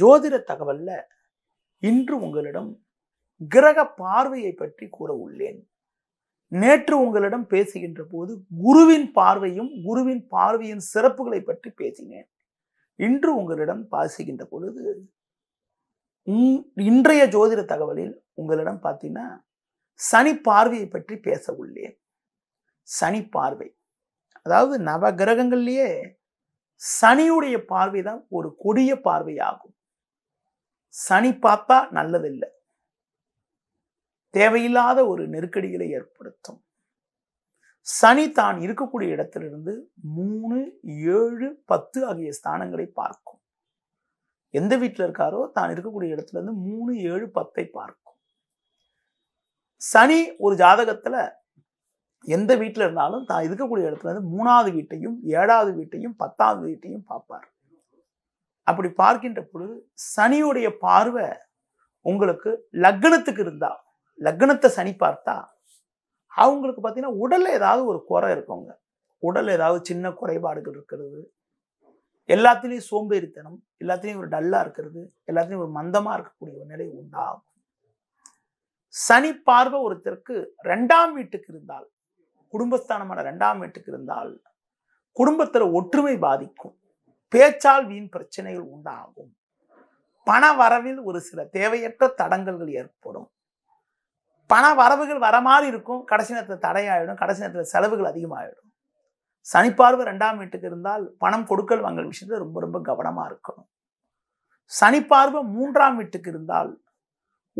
ஜோதிட தகவல்ல இன்று உங்களிடம் கிரக பார்வையை பற்றி கூற உள்ளேன் நேற்று உங்களிடம் பேசுகின்ற போது குருவின் பார்வையும் குருவின் பார்வையின் சிறப்புகளை பற்றி பேசினேன் இன்று உங்களிடம் பாசிக்கின்ற பொழுது இன்றைய ஜோதிட தகவலில் உங்களிடம் பார்த்தீங்கன்னா சனி பார்வையை பற்றி பேச உள்ளேன் சனி பார்வை அதாவது நவ கிரகங்கள்லேயே சனியுடைய பார்வை தான் ஒரு கொடிய பார்வையாகும் சனி பார்த்தா நல்லதில்லை தேவையில்லாத ஒரு நெருக்கடிகளை ஏற்படுத்தும் சனி தான் இருக்கக்கூடிய இடத்திலிருந்து மூணு ஏழு பத்து ஆகிய ஸ்தானங்களை பார்க்கும் எந்த வீட்டில் இருக்காரோ தான் இருக்கக்கூடிய இடத்துல இருந்து மூணு ஏழு பத்தை பார்க்கும் சனி ஒரு ஜாதகத்தில் எந்த வீட்டில் இருந்தாலும் தான் இருக்கக்கூடிய இடத்துல இருந்து மூணாவது வீட்டையும் ஏழாவது வீட்டையும் பத்தாவது வீட்டையும் பார்ப்பார் அப்படி பார்க்கின்ற பொழுது சனியுடைய பார்வை உங்களுக்கு லக்னத்துக்கு இருந்தா லக்னத்தை சனி பார்த்தா அவங்களுக்கு பார்த்தீங்கன்னா உடலில் ஏதாவது ஒரு குறை இருக்கவங்க உடல் ஏதாவது சின்ன குறைபாடுகள் இருக்கிறது எல்லாத்துலேயும் சோம்பேறித்தனம் எல்லாத்துலேயும் ஒரு டல்லாக இருக்கிறது எல்லாத்துலேயும் ஒரு மந்தமாக இருக்கக்கூடிய ஒரு நிலை உண்டாகும் சனி பார்வை ஒருத்தருக்கு ரெண்டாம் வீட்டுக்கு இருந்தால் குடும்பஸ்தானமான ரெண்டாம் வீட்டுக்கு இருந்தால் குடும்பத்தில் ஒற்றுமை பாதிக்கும் பேச்சால் வீண் பிரச்சனைகள் உண்டாகும் பண வரவில் ஒரு சில தேவையற்ற தடங்கல்கள் ஏற்படும் பண வரவுகள் வர மாதிரி இருக்கும் கடைசி நேரத்தில் தடையாயிடும் கடைசி நேரத்தில் செலவுகள் அதிகமாகிடும் சனிப்பார்வை ரெண்டாம் வீட்டுக்கு இருந்தால் பணம் கொடுக்கல் வாங்கல் விஷயத்தில் ரொம்ப ரொம்ப கவனமாக இருக்கணும் சனிப்பார்வை மூன்றாம் வீட்டுக்கு இருந்தால்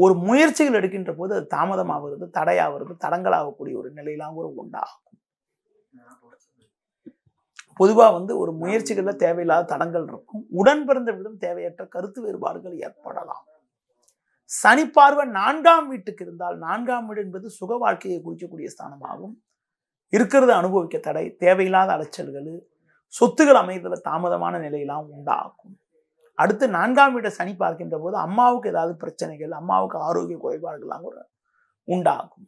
ஒரு முயற்சிகள் எடுக்கின்ற போது அது தாமதமாகிறது தடையாகிறது தடங்களாகக்கூடிய ஒரு நிலையிலாம் கூட உண்டாகும் பொதுவாக வந்து ஒரு முயற்சிகளில் தேவையில்லாத தடங்கள் இருக்கும் உடன் பிறந்தவர்களிடம் தேவையற்ற கருத்து வேறுபாடுகள் ஏற்படலாம் சனி பார்வை நான்காம் வீட்டுக்கு இருந்தால் நான்காம் வீடு என்பது சுக வாழ்க்கையை குறிக்கக்கூடிய ஸ்தானமாகும் இருக்கிறது அனுபவிக்க தடை தேவையில்லாத அலைச்சல்கள் சொத்துகள் அமைதல தாமதமான நிலையெல்லாம் உண்டாகும் அடுத்து நான்காம் வீட்டை சனி பார்க்கின்ற போது அம்மாவுக்கு ஏதாவது பிரச்சனைகள் அம்மாவுக்கு ஆரோக்கிய குறைபாடுகள்லாம் ஒரு உண்டாகும்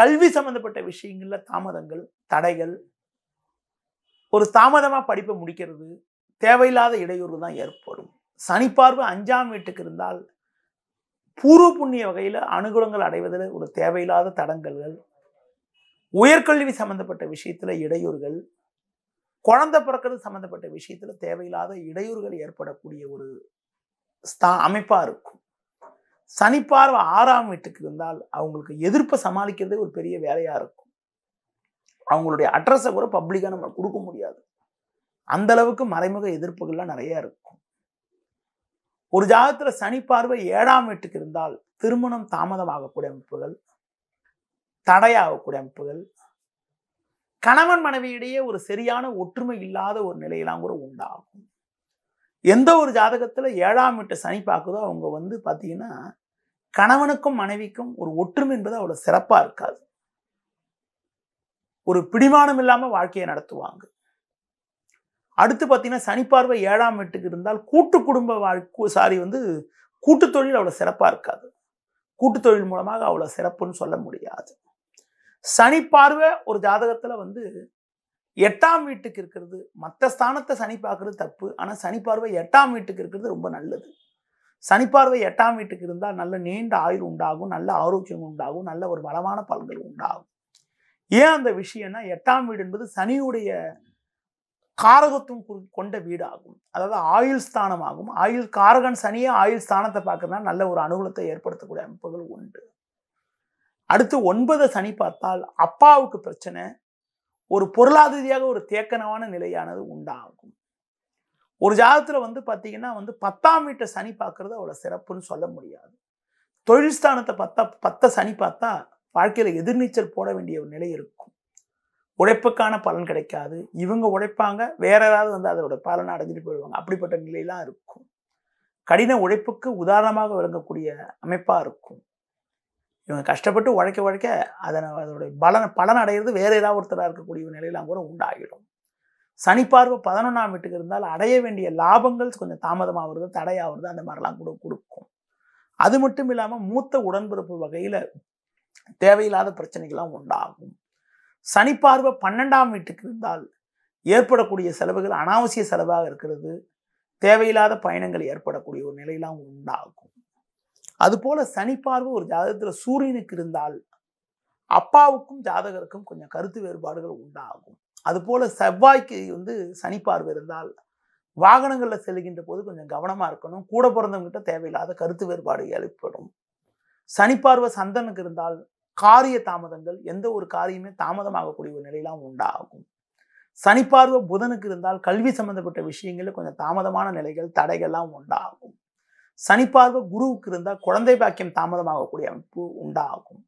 கல்வி சம்பந்தப்பட்ட விஷயங்களில் தாமதங்கள் தடைகள் ஒரு தாமதமாக படிப்பை முடிக்கிறது தேவையில்லாத இடையூறு தான் ஏற்படும் சனிப்பார்வை அஞ்சாம் வீட்டுக்கு இருந்தால் பூர்வ புண்ணிய வகையில் அனுகூலங்கள் அடைவதில் ஒரு தேவையில்லாத தடங்கல்கள் உயர்கல்வி சம்மந்தப்பட்ட விஷயத்தில் இடையூறுகள் குழந்தை பிறக்கிறது சம்மந்தப்பட்ட விஷயத்தில் தேவையில்லாத இடையூறுகள் ஏற்படக்கூடிய ஒரு ஸ்தா அமைப்பாக இருக்கும் சனிப்பார்வை ஆறாம் வீட்டுக்கு இருந்தால் அவங்களுக்கு எதிர்ப்பை சமாளிக்கிறதே ஒரு பெரிய வேலையாக இருக்கும் அவங்களுடைய அட்ரஸை கூட பப்ளிக்காக நம்ம கொடுக்க முடியாது அந்த அளவுக்கு மறைமுக எதிர்ப்புகள்லாம் நிறையா இருக்கும் ஒரு ஜாதகத்தில் சனி பார்வை ஏழாம் வீட்டுக்கு இருந்தால் திருமணம் தாமதமாகக்கூடிய அமைப்புகள் தடையாகக்கூடிய அமைப்புகள் கணவன் மனைவியிடையே ஒரு சரியான ஒற்றுமை இல்லாத ஒரு நிலையெல்லாம் கூட உண்டாகும் எந்த ஒரு ஜாதகத்தில் ஏழாம் வீட்டை சனி பார்க்குதோ அவங்க வந்து பார்த்தீங்கன்னா கணவனுக்கும் மனைவிக்கும் ஒரு ஒற்றுமை என்பது அவ்வளோ சிறப்பாக இருக்காது ஒரு பிடிமானம் இல்லாமல் வாழ்க்கையை நடத்துவாங்க அடுத்து பார்த்தீங்கன்னா சனிப்பார்வை ஏழாம் வீட்டுக்கு இருந்தால் கூட்டு குடும்ப வாழ்க்கை சாரி வந்து கூட்டு தொழில் அவ்வளோ சிறப்பாக இருக்காது கூட்டு தொழில் மூலமாக அவ்வளோ சிறப்புன்னு சொல்ல முடியாது சனி பார்வை ஒரு ஜாதகத்தில் வந்து எட்டாம் வீட்டுக்கு இருக்கிறது மற்ற ஸ்தானத்தை சனி பார்க்கறது தப்பு ஆனால் சனி பார்வை எட்டாம் வீட்டுக்கு இருக்கிறது ரொம்ப நல்லது சனி பார்வை எட்டாம் வீட்டுக்கு இருந்தால் நல்ல நீண்ட ஆயுள் உண்டாகும் நல்ல ஆரோக்கியம் உண்டாகும் நல்ல ஒரு வளமான பலன்கள் உண்டாகும் ஏன் அந்த விஷயம்னா எட்டாம் வீடு என்பது சனியுடைய காரகத்துவம் கொண்ட வீடாகும் அதாவது ஆயுள் ஸ்தானமாகும் ஆகும் ஆயுள் காரகன் சனியே ஆயுள் ஸ்தானத்தை பார்க்கறதுனா நல்ல ஒரு அனுகூலத்தை ஏற்படுத்தக்கூடிய அமைப்புகள் உண்டு அடுத்து ஒன்பது சனி பார்த்தால் அப்பாவுக்கு பிரச்சனை ஒரு பொருளாதாரியாக ஒரு தேக்கனமான நிலையானது உண்டாகும் ஒரு ஜாதகத்தில் வந்து பார்த்தீங்கன்னா வந்து பத்தாம் வீட்டை சனி பார்க்கறது அவ்வளோ சிறப்புன்னு சொல்ல முடியாது தொழில் ஸ்தானத்தை பார்த்தா பத்த சனி பார்த்தா வாழ்க்கையில் எதிர்நீச்சல் போட வேண்டிய ஒரு நிலை இருக்கும் உழைப்புக்கான பலன் கிடைக்காது இவங்க உழைப்பாங்க வேற ஏதாவது வந்து அதோட பலனை அடைஞ்சிட்டு போயிடுவாங்க அப்படிப்பட்ட நிலையெல்லாம் இருக்கும் கடின உழைப்புக்கு உதாரணமாக விளங்கக்கூடிய அமைப்பாக இருக்கும் இவங்க கஷ்டப்பட்டு உழைக்க உழைக்க அதனை அதனுடைய பலன் பலன் அடைகிறது வேறு ஏதாவது ஒருத்தராக இருக்கக்கூடிய நிலையெல்லாம் கூட உண்டாகிடும் சனி பார்வை பதினொன்றாம் வீட்டுக்கு இருந்தால் அடைய வேண்டிய லாபங்கள் கொஞ்சம் தாமதமாக தடையாகிறது அந்த மாதிரிலாம் கூட கொடுக்கும் அது மட்டும் இல்லாமல் மூத்த உடன்பிறப்பு வகையில் தேவையில்லாத பிரச்சனைகள்லாம் உண்டாகும் சனி பார்வை பன்னெண்டாம் வீட்டுக்கு இருந்தால் ஏற்படக்கூடிய செலவுகள் அனாவசிய செலவாக இருக்கிறது தேவையில்லாத பயணங்கள் ஏற்படக்கூடிய ஒரு நிலையெல்லாம் உண்டாகும் அதுபோல் சனி பார்வை ஒரு ஜாதகத்தில் சூரியனுக்கு இருந்தால் அப்பாவுக்கும் ஜாதகருக்கும் கொஞ்சம் கருத்து வேறுபாடுகள் உண்டாகும் அதுபோல் செவ்வாய்க்கு வந்து சனி பார்வை இருந்தால் வாகனங்களில் செல்கின்ற போது கொஞ்சம் கவனமாக இருக்கணும் கூட பிறந்தவங்ககிட்ட தேவையில்லாத கருத்து வேறுபாடு ஏற்படும் சனிப்பார்வை சந்தனுக்கு இருந்தால் காரிய தாமதங்கள் எந்த ஒரு காரியமே தாமதமாகக்கூடிய ஒரு நிலையெல்லாம் உண்டாகும் சனிப்பார்வை புதனுக்கு இருந்தால் கல்வி சம்பந்தப்பட்ட விஷயங்களில் கொஞ்சம் தாமதமான நிலைகள் தடைகள்லாம் உண்டாகும் சனிப்பார்வை குருவுக்கு இருந்தால் குழந்தை பாக்கியம் தாமதமாகக்கூடிய அமைப்பு உண்டாகும்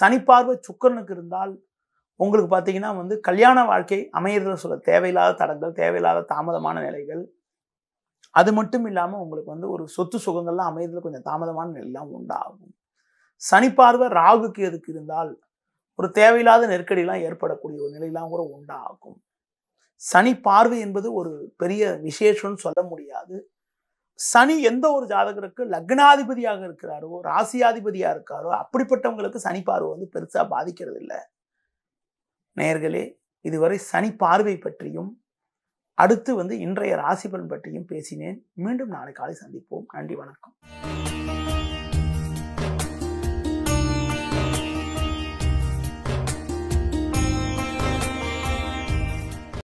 சனிப்பார்வை சுக்கரனுக்கு இருந்தால் உங்களுக்கு பார்த்தீங்கன்னா வந்து கல்யாண வாழ்க்கை அமையிறது சொல்ல தேவையில்லாத தடங்கள் தேவையில்லாத தாமதமான நிலைகள் அது மட்டும் இல்லாமல் உங்களுக்கு வந்து ஒரு சொத்து சுகங்கள்லாம் அமையிறதுல கொஞ்சம் தாமதமான நிலையெல்லாம் உண்டாகும் சனி பார்வை ராகுக்கு எதுக்கு இருந்தால் ஒரு தேவையில்லாத நெருக்கடிலாம் ஏற்படக்கூடிய ஒரு நிலையெல்லாம் கூட உண்டாகும் சனி பார்வை என்பது ஒரு பெரிய விசேஷம்னு சொல்ல முடியாது சனி எந்த ஒரு ஜாதகருக்கு லக்னாதிபதியாக இருக்கிறாரோ ராசியாதிபதியாக இருக்காரோ அப்படிப்பட்டவங்களுக்கு சனி பார்வை வந்து பெருசாக பாதிக்கிறது இல்லை நேர்களே இதுவரை சனி பார்வை பற்றியும் அடுத்து வந்து இன்றைய ராசிபலன் பற்றியும் பேசினேன் மீண்டும் நாளை காலை சந்திப்போம் நன்றி வணக்கம்